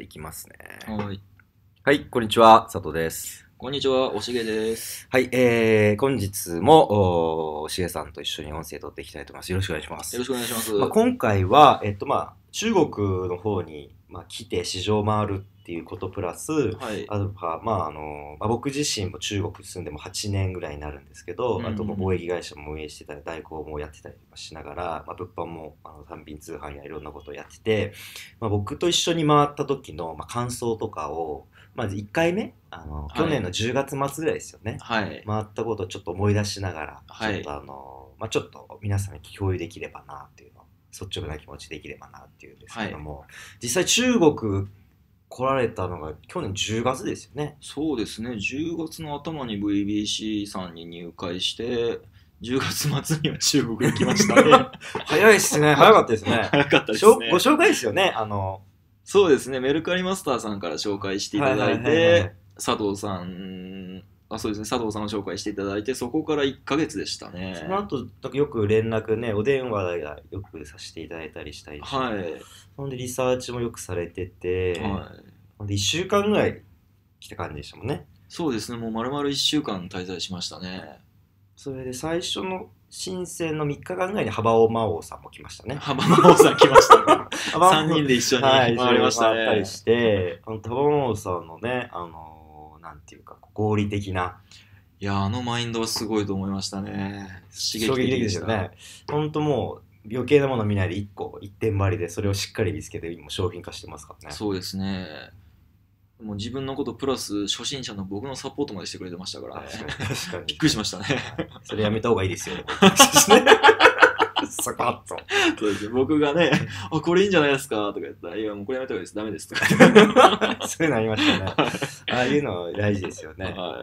いきますね。はい。はい、こんにちは、佐藤です。こんにちは、おしげです。はい、えー、本日も、おしげさんと一緒に音声撮っていきたいと思います。よろしくお願いします。よろしくお願いします。まあ、今回は、えっと、まあ、中国の方にまあ、来て市場回るっていうことプラス、はい、あとは、まああのまあ、僕自身も中国住んでも8年ぐらいになるんですけど、うん、あとも貿易会社も運営してたり代行もやってたりしながら、まあ、物販もあの単品通販やいろんなことをやってて、まあ、僕と一緒に回った時の、まあ、感想とかを、まず、あ、1回目あの、去年の10月末ぐらいですよね、はい、回ったことをちょっと思い出しながら、ちょっとあのまあ、ちょっと皆さんに共有できればなっていうのは率直な気持ちできればなっていうんですけども、はい、実際中国来られたのが去年10月ですよねそうですね10月の頭に VBC さんに入会して10月末には中国に来ましたね 早いすね早かったですね 早かったですねご紹介ですよねあのそうですねメルカリマスターさんから紹介していただいて、佐藤さんあそうですね佐藤さんを紹介していただいてそこから1か月でしたねその後よく連絡ねお電話がよくさせていただいたりしたりしてはいほんでリサーチもよくされてて、はい、で1週間ぐらい来た感じでしたもんねそうですねもう丸々1週間滞在しましたねそれで最初の申請の3日間ぐらいに幅尾真央さんも来ましたね幅真央さん来ました、3人で一緒に回りましたね、はい、回ったりして幅尾さんのねあのなんていうか合理的ないやあのマインドはすごいと思いましたね刺激的でしたね本当もう余計なもの見ないで1個1点張りでそれをしっかり見つけて今商品化してますからねそうですねもう自分のことプラス初心者の僕のサポートまでしてくれてましたから、ね、びっくりしましたねそれやめた方がいいですよね サカッと。そうです僕がね、あ、これいいんじゃないですかとか言ったら、いや、もうこれやめた方がいいです。ダメですとか。そういうのありましたね。ああいうの大事ですよね。はい、ま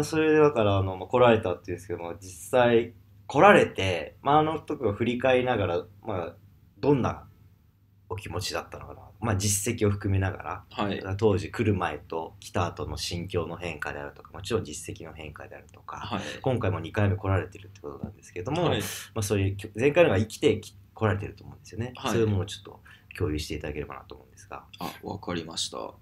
あ、それでだから、あの、まあ、来られたっていうんですけども、実際来られて、まあ、あのこを振り返りながら、まあ、どんなお気持ちだったのかな、まあ、実績を含めながら、はい、当時来る前と来た後の心境の変化であるとかもちろん実績の変化であるとか、はい、今回も2回目来られてるってことなんですけども、はい、まあ、そういう前回のが生きて来られてると思うんですよね、そういうものをちょっと共有していただければなと思うんですが。あ分かりました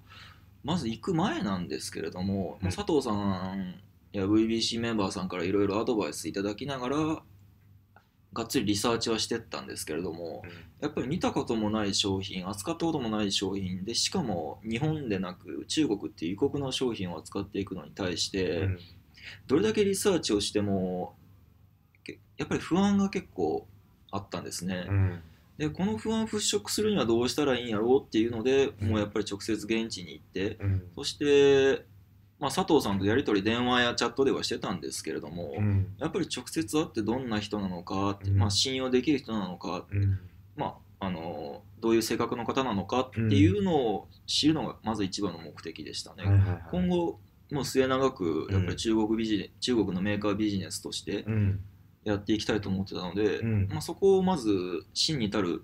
まず行く前なんですけれども、うん、佐藤さんや VBC メンバーさんからいろいろアドバイスいただきながらがっつりリサーチはしてったんですけれども、やっぱり見たこともない商品扱ったこともない商品でしかも日本でなく中国っていう異国の商品を扱っていくのに対して、どれだけリサーチをしてもやっぱり不安が結構あったんですね。うんでこの不安払拭するにはどうしたらいいんやろうっていうので、もうやっぱり直接現地に行って、うん、そしてまあ、佐藤さんとやり取り電話やチャットではしてたんですけれども、うん、やっぱり直接会ってどんな人なのかって、うん、まあ、信用できる人なのか、うん、まあ、あのどういう性格の方なのかっていうのを知るのがまず一番の目的でしたね。今後もう末永くやっぱり中国ビジ、中国のメーカービジネスとしてやっていきたいと思ってたので、まあ、そこをまず真に至る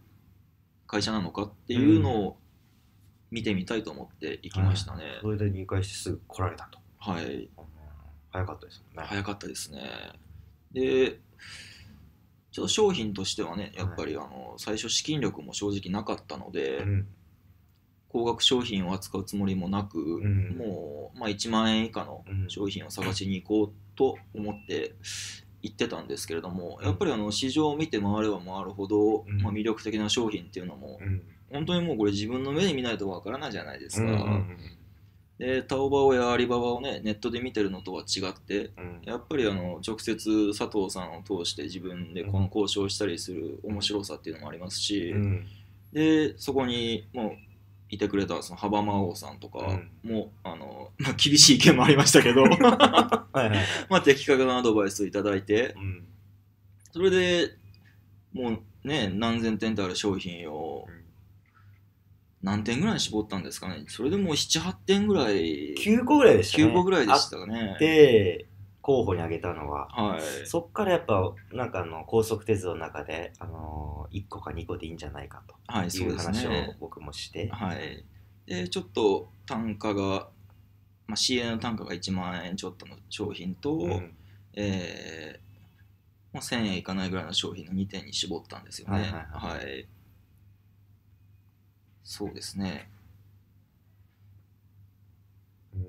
会社なのかっていうのを、見てみたいと思って行きましたね、それで入会してすぐ来られたとはい、早かったですね早かったですねでちょっと商品としてはねやっぱりあの最初資金力も正直なかったので、うん、高額商品を扱うつもりもなく、うん、もう、まあ、1万円以下の商品を探しに行こうと思って行ってたんですけれども、やっぱりあの市場を見て回れば回るほど、まあ、魅力的な商品っていうのも、本当にもうこれ自分の目で見ないとわからないじゃないですか。うんうんうんでタオバオやアリババをねネットで見てるのとは違って、うん、やっぱりあの直接佐藤さんを通して自分でこの交渉したりする面白さっていうのもありますし、うん、でそこにもういてくれたその幅魔王さんとかも、うん、あのまあ、厳しい意見もありましたけど まあ、的確なアドバイスを頂いて、それでもうね何千点てある商品を何点ぐらい絞ったんですかねそれでもう78点ぐらい9個ぐらいでしたね9個ぐらいでしたかねで候補に挙げたのは、はい、そっからやっぱなんかあの高速鉄道の中で、あのー、1個か2個でいいんじゃないかという話を僕もして、はい、で、ねはい、ちょっと単価が、まあ、CA の単価が1万円ちょっとの商品と、うん、えー、まあ、1000円いかないぐらいの商品の2点に絞ったんですよね。はいはい、はいはいそうですね。うん、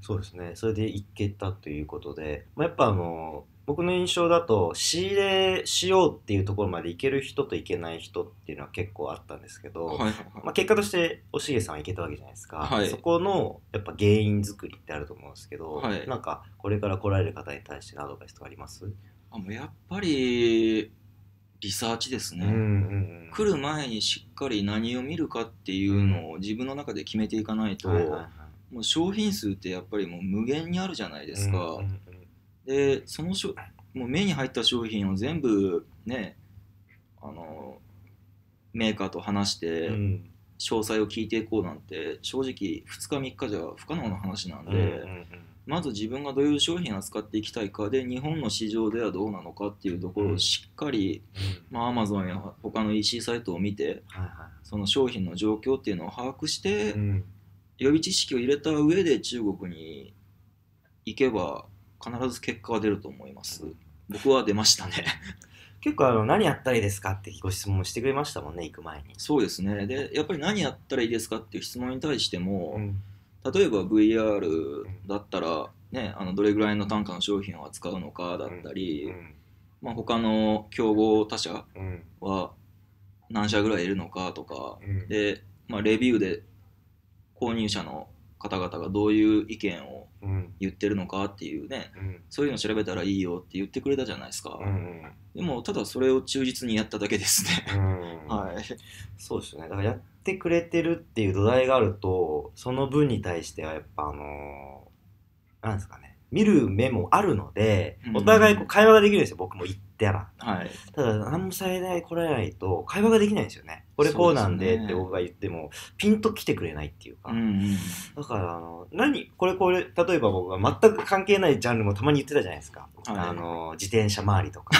そうですね。それで行けたということで、まあ、やっぱあの、僕の印象だと仕入れしようっていうところまで行ける人と行けない人っていうのは結構あったんですけど、はいまあ、結果としておしげさんは行けたわけじゃないですか、はい、そこのやっぱ原因作りってあると思うんですけど、はい、なんかこれから来られる方に対してのアドバイスとかありますあもうやっぱりリサーチですね、うんうんうん、来る前にしっかり何を見るかっていうのを自分の中で決めていかないと、はいはいはい、もう商品数ってやっぱりもう無限にあるじゃないですか、うんうんうん、でそのしょもう目に入った商品を全部ねあのメーカーと話して、詳細を聞いていこうなんて正直2日3日じゃ不可能な話なんで、うんうんうんまず自分がどういう商品を扱っていきたいかで日本の市場ではどうなのかっていうところをしっかり、まあ、ゾン a z や他の EC サイトを見て、その商品の状況っていうのを把握して、予備知識を入れた上で中国に行けば必ず結果は出ると思います僕は出ましたね 結構あの何やったらいいですかってご質問してくれましたもんね行く前にそうですねでやっぱり何やったらいいですかっていう質問に対しても、うん例えば VR だったら、ね、あのどれぐらいの単価の商品を扱うのかだったり、まあ、他の競合他社は何社ぐらいいるのかとか、でまあ、レビューで購入者の方々がどういう意見を言ってるのかっていうね、うん、そういうの調べたらいいよって言ってくれたじゃないですか、うん、でもただそれを忠実にやっただけですね、うん、はいそうですねだからやってくれてるっていう土台があるとその分に対してはやっぱあのー、なんですかね見る目もあるので、お互いこう会話ができるんですよ、僕も行ったら。はい、ただ、何も最大来られないと、会話ができないんですよね。これこうなんでって僕が言っても、ピンと来てくれないっていうか、うんうん、だからあの何これこれ例えば僕が全く関係ないジャンルもたまに言ってたじゃないですか、あの自転車周りとか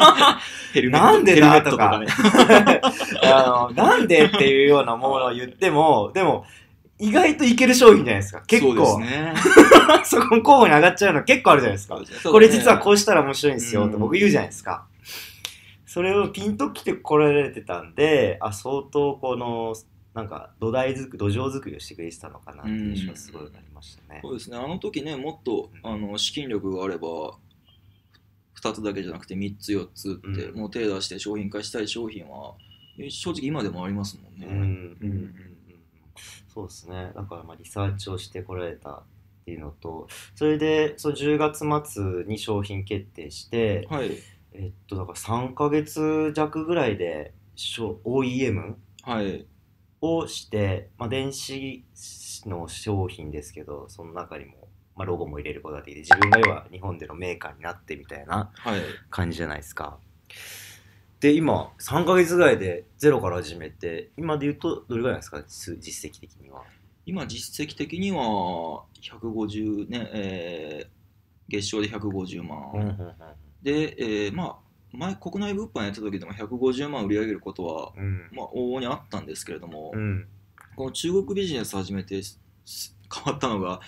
なんでだとか、ね、あのなんでっていうようなものを言ってもでも意外といける商品じゃないですか。結構。そ,、ね、そこ候補に上がっちゃうの結構あるじゃないですか。ね、これ実はこうしたら面白いんですよって僕言うじゃないですか。うんそれをピンときてこられてたんであ相当このなんか土台づく土壌作りをしてくれてたのかなっていう印象はすごいなりましたね、うそうですねあの時ねもっと、あの資金力があれば2つだけじゃなくて3つ4つって、うん、もう手出して商品化したい商品は正直今でもありますもんね。うんうんうんうん、そうですねだからまあリサーチをしてこられたっていうのとそれでその10月末に商品決定して、はい、えっとだから3か月弱ぐらいで OEM はいをして、まあ、電子の商品ですけどその中にも、まあ、ロゴも入れることができて自分が要は日本でのメーカーになってみたいな感じじゃないですか。はい、で今3か月ぐらいでゼロから始めて今で言うとどれぐらいですか実績的には。今実績的には150ねえー、月賞で150万。で、えー、まあ、前、国内物販やった時でも150万売り上げることは、うん、まあ、往々にあったんですけれども、うん、この中国ビジネス始めて変わったのが、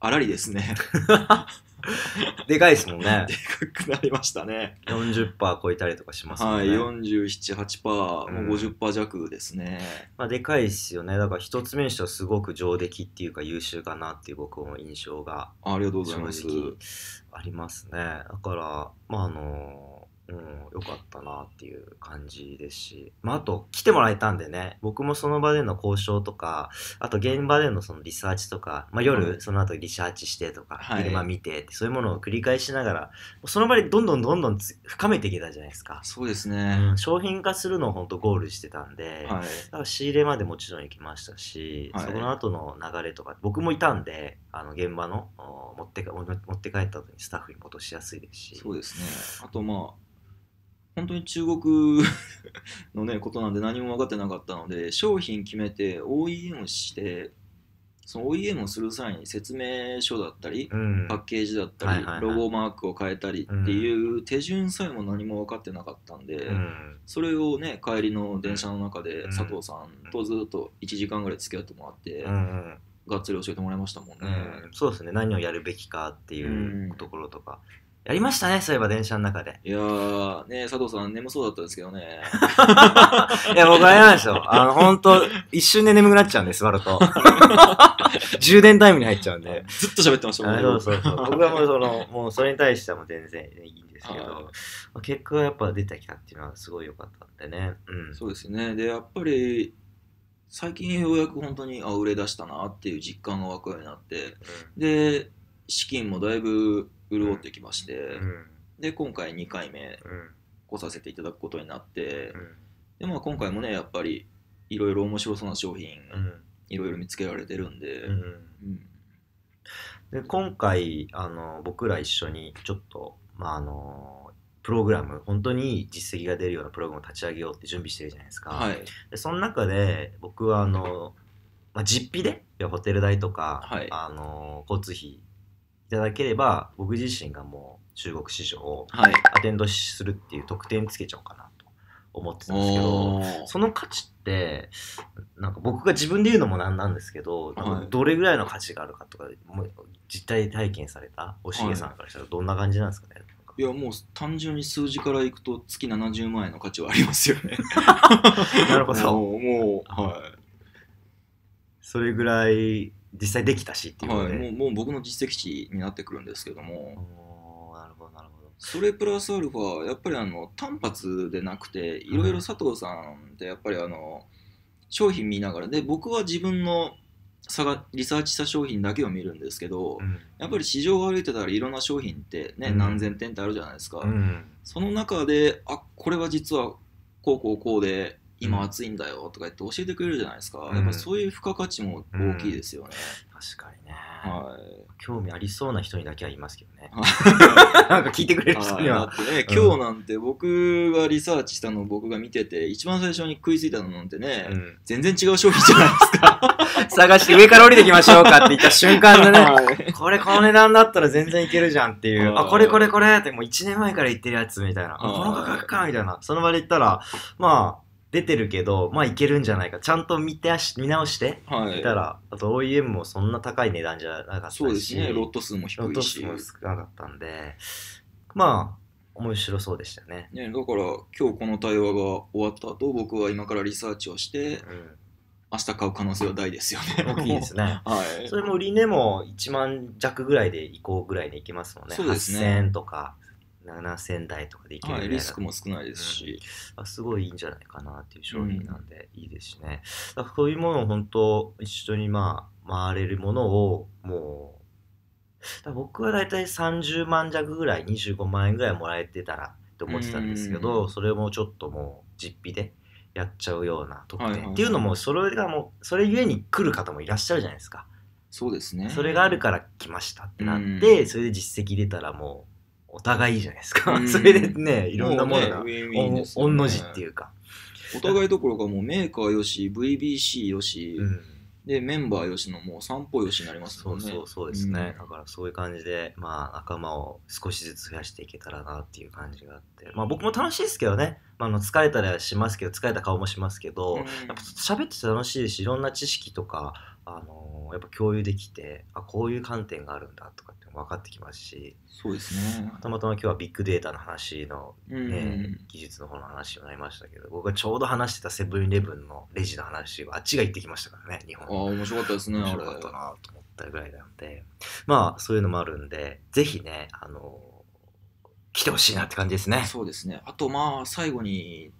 あらりですね でかいですもんね。でかくなりましたね。40%超えたりとかしますもんね。はい、47、8%、もう50%弱ですね。うん、まあ、でかいですよね。だから一つ目にしてはすごく上出来っていうか優秀かなっていう僕も印象が。ありがとうございます。ありますね。だから、まああのーうん、よかったなっていう感じですし、まあ、あと来てもらえたんでね、僕もその場での交渉とか、あと現場でのそのリサーチとか、まあ、夜その後リサーチしてとか、はい、見てそういうものを繰り返しながら、その場でどんどんどんどん深めていけたじゃないですか。そうですね。うん、商品化するのを本当ゴールしてたんで、はい、だから仕入れまでもちろん行きましたし、はい、その後の流れとか、僕もいたんで、あの現場の持って持って帰った時にスタッフに戻しやすいですし。そうですね。あとまあ、本当に中国 のね、ことなんで何も分かってなかったので、商品決めて OEM して、その OEM をする際に説明書だったり、うん、パッケージだったり、はいはいはい、ロゴマークを変えたりっていう手順さえも何も分かってなかったんで、うん、それをね帰りの電車の中で佐藤さんとずっと1時間ぐらい付き合ってもらって、うん、がっつり教えてもらいましたもんね、そうですね何をやるべきかっていうところとか、やりましたね、そういえば電車の中で。いやー、ね佐藤さん、眠そうだったんですけどね。いや、僕あれなんですよ。あの、ほんと、一瞬で眠くなっちゃうんで、座ると。充電タイムに入っちゃうんで。ずっと喋ってましたもんね。そうそう僕はもうその、もうそれに対してはもう全然いいんですけど、結果がやっぱ出てきたっていうのはすごい良かったんでね。うん。そうですね。で、やっぱり、最近ようやく本当に、あ、売れ出したなっていう実感が湧くようになって、うん、で、資金もだいぶ、潤ってきまして、で今回2回目来させていただくことになって、でまあ、今回もねやっぱりいろいろ面白そうな商品、いろいろ見つけられてるんで、で今回あの僕ら一緒にちょっとまああのプログラム本当に実績が出るようなプログラムを立ち上げようって準備してるじゃないですか、はい、でその中で僕はあの、まあ、実費でホテル代とか、はい、あの交通費ただければ、僕自身がもう中国市場をアテンドするっていう特典つけちゃおうかなと思ってたんですけど、その価値って、なんか僕が自分で言うのもなんなんですけど、どれぐらいの価値があるかとか、実体体験されたおしげさんからしたらどんな感じなんですかね、いやもう単純に数字からいくと月70万円の価値はありますよね なるほど。もう、はい。それぐらい実際できたしっていうことで、はい、もうもう僕の実績値になってくるんですけどもなるほどなるほどそれプラスアルファやっぱりあの単発でなくていろいろ佐藤さんってやっぱりあの、商品見ながらで僕は自分のリサーチした商品だけを見るんですけど、うん、やっぱり市場を歩いてたらいろんな商品ってね、うん、何千点ってあるじゃないですか、うん、その中であこれは実はこうこうこうで今暑いんだよとか言って教えてくれるじゃないですか、うん、やっぱそういう付加価値も大きいですよね、うん、確かにね、はい、興味ありそうな人にだけは言いますけどね なんか聞いてくれる人には、ってね、今日なんて僕がリサーチしたのを僕が見てて一番最初に食いついたのなんてね、全然違う商品じゃないですか 探して上から降りてきましょうかって言った瞬間のね、はい、これこの値段だったら全然いけるじゃんっていう、あ、これこれこれってもう1年前から言ってるやつみたいな、この価格かみたいな、その場で言ったら、まあ、出てるけど、まあいけるんじゃないか。ちゃんと見て見直してい。たら、あと OEM もそんな高い値段じゃなかったし。そうですね、ロット数も低いし。ロット数も少なかったんで、まあ、面白そうでしたね。ね、だから今日この対話が終わった後、僕は今からリサーチをして、うん明日買う可能性は大ですよね。大きいですね。はい、それも売値も1万弱ぐらいでいこうぐらいにいきますもんね。そうですね。8000円とか。7000台とかでいけるぐらい、リスクも少ないですし、うん、すごいいいんじゃないかなっていう商品なんで、いいですしね、うん、そういうものを本当一緒にまあ回れるものをもう僕は大体30万弱ぐらい25万円ぐらいもらえてたらって思ってたんですけど、うん、それもちょっともう実費でやっちゃうような特典、はいはい、っていうのもそれがもうそれゆえに来る方もいらっしゃるじゃないですかそうですねそれがあるから来ましたってなって、それで実績出たらもうお互いいいじゃないですか。それでね、いろんなものが、ね、おんの字っていうか。お互いどころかもうメーカーよし、VBC よし、うん、で、メンバーよしのもう散歩よしになりますもんね。そうそうそうですね、うん、だからそういう感じで、まあ仲間を少しずつ増やしていけたらなっていう感じがあって、まあ僕も楽しいですけどね、まあ、あの疲れたりはしますけど、疲れた顔もしますけど、うん、やっぱ喋ってて楽しいし、いろんな知識とか、あのー、やっぱ共有できてあこういう観点があるんだとかって分かってきますしそうですねたまたま今日はビッグデータの話のね、ね技術の方の話になりましたけど僕がちょうど話してたセブンイレブンのレジの話はあっちが行ってきましたからね日本ああ面白かったですね面白かったなと思ったぐらいなんでまあそういうのもあるんでぜひねあのー、来てほしいなって感じですねそうですねあとまあ最後に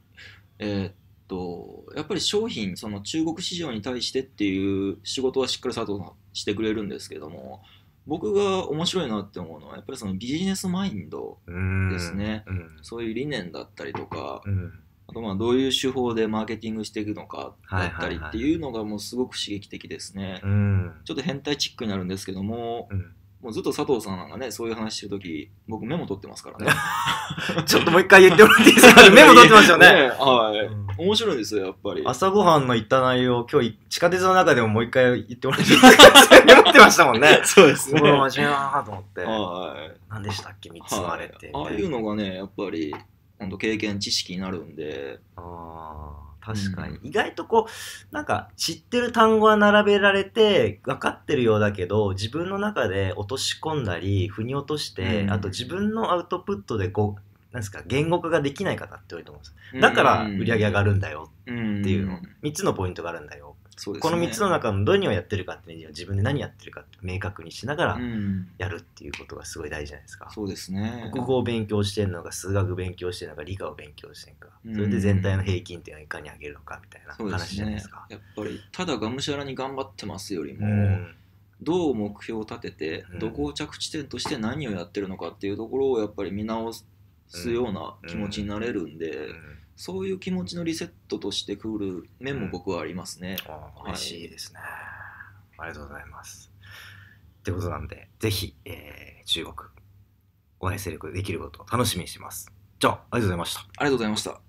えー、っと、やっぱり商品、その中国市場に対してっていう仕事はしっかり佐藤さんしてくれるんですけども、僕が面白いなって思うのは、やっぱりそのビジネスマインドですね。うそういう理念だったりとか、うん、あとまあどういう手法でマーケティングしていくのかだったりっていうのがもうすごく刺激的ですね。はいはいはい、ちょっと変態チックになるんですけども、うんもうずっと佐藤さんがね、そういう話してるとき、僕メモ取ってますからね。ちょっともう一回言ってもらっていいですか メモ取ってましたよね。ねはい、うん、面白いですよ、やっぱり。朝ごはんの言った内容、今日地下鉄の中でももう一回言ってもらっていいですかメモってましたもんね。そうですね。これ真面目だなと思って。はい。何でしたっけ、三つあれって、はい、ああいうのがね、やっぱり、本当経験、知識になるんで。ああ。確かに、うん、意外とこうなんか知ってる単語は並べられて分かってるようだけど自分の中で落とし込んだり腑に落として、うん、あと自分のアウトプットでこうなんですか言語化ができない方って多いと思うんですだから売り上げ上がるんだよっていうの、うん、3つのポイントがあるんだよそうですね、この3つの中のどれをやってるかって、ね、自分で何やってるかって明確にしながらやるっていうことがすごい大事じゃないですか、そうですね国語を勉強してるのか数学勉強してるのか理科を勉強してるのかそれで全体の平均点をいかに上げるのかみたいな話じゃないですか、ね、やっぱりただがむしゃらに頑張ってますよりも、どう目標を立てて、どこを着地点として何をやってるのかっていうところをやっぱり見直すような気持ちになれるんで、そういう気持ちのリセットとしてくる面も僕はありますね、うん、嬉しいですね、はい、ありがとうございますってことなんでぜひ、えー、中国ご愛成力できることを楽しみにしますじゃあありがとうございましたありがとうございました